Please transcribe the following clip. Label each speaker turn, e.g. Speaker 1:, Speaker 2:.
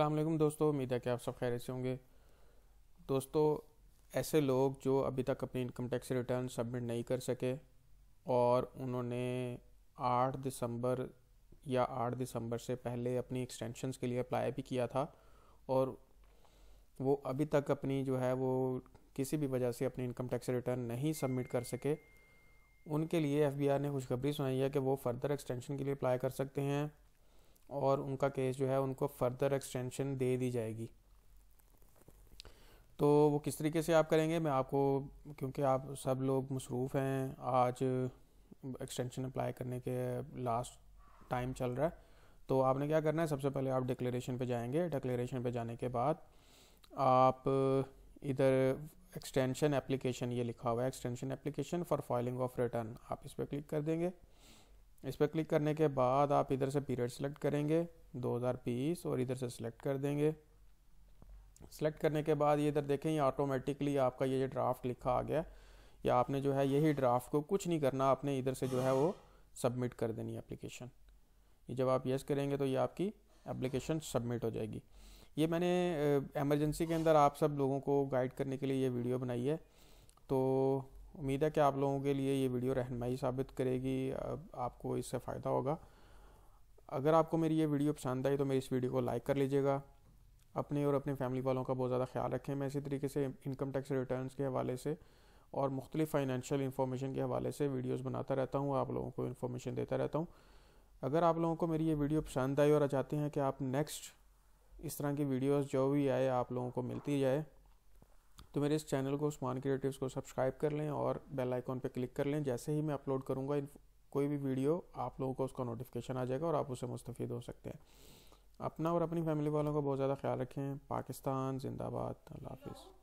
Speaker 1: असलम दोस्तों उम्मीद है कि आप सब खैर से होंगे दोस्तों ऐसे लोग जो अभी तक अपनी इनकम टैक्स रिटर्न सबमिट नहीं कर सके और उन्होंने 8 दिसंबर या 8 दिसंबर से पहले अपनी एक्सटेंशंस के लिए अप्लाई भी किया था और वो अभी तक अपनी जो है वो किसी भी वजह से अपनी इनकम टैक्स रिटर्न नहीं सबमिट कर सके उनके लिए एफ ने खुशखबरी सुनाई है कि वो फर्दर एक्सटेंशन के लिए अप्लाई कर सकते हैं और उनका केस जो है उनको फर्दर एक्सटेंशन दे दी जाएगी तो वो किस तरीके से आप करेंगे मैं आपको क्योंकि आप सब लोग मसरूफ़ हैं आज एक्सटेंशन अप्लाई करने के लास्ट टाइम चल रहा है तो आपने क्या करना है सबसे पहले आप डिक्लेरेशन पे जाएंगे डिक्लेरेशन पे जाने के बाद आप इधर एक्सटेंशन एप्लीकेशन ये लिखा हुआ है extension application for filing of return आप इस पर क्लिक कर देंगे इस पर क्लिक करने के बाद आप इधर से पीरियड सेलेक्ट करेंगे 2020 और इधर से सिलेक्ट कर देंगे सेलेक्ट करने के बाद ये इधर देखें ये ऑटोमेटिकली आपका ये ड्राफ्ट लिखा आ गया या आपने जो है यही ड्राफ्ट को कुछ नहीं करना आपने इधर से जो है वो सबमिट कर देनी एप्लीकेशन ये जब आप येस करेंगे तो ये आपकी एप्लीकेशन सबमिट हो जाएगी ये मैंने एमरजेंसी के अंदर आप सब लोगों को गाइड करने के लिए ये वीडियो बनाई है तो उम्मीद है कि आप लोगों के लिए ये वीडियो रहनमाई साबित करेगी आपको इससे फ़ायदा होगा अगर आपको मेरी ये वीडियो पसंद आई तो मेरी इस वीडियो को लाइक कर लीजिएगा अपने और अपने फैमिली वालों का बहुत ज़्यादा ख्याल रखें मैं इसी तरीके से इनकम टैक्स रिटर्न के हवाले से और मुख्तलि फाइनेंशियल इन्फॉर्मेशन के हवाले से वीडियोज़ बनाता रहता हूँ आप लोगों को इन्फॉर्मेशन देता रहता हूँ अगर आप लोगों को मेरी ये वीडियो पसंद आई और चाहते हैं कि आप नेक्स्ट इस तरह की वीडियोस जो भी आए आप लोगों को मिलती जाए तो मेरे इस चैनल को उस्मान क्रिएटिव्स को सब्सक्राइब कर लें और बेल आइकॉन पर क्लिक कर लें जैसे ही मैं अपलोड करूँगा कोई भी वीडियो आप लोगों को उसका नोटिफिकेशन आ जाएगा और आप उससे मुस्तफ़ हो सकते हैं अपना और अपनी फैमिली वालों का बहुत ज़्यादा ख्याल रखें पाकिस्तान जिंदाबाद अल्लाह हाफिज़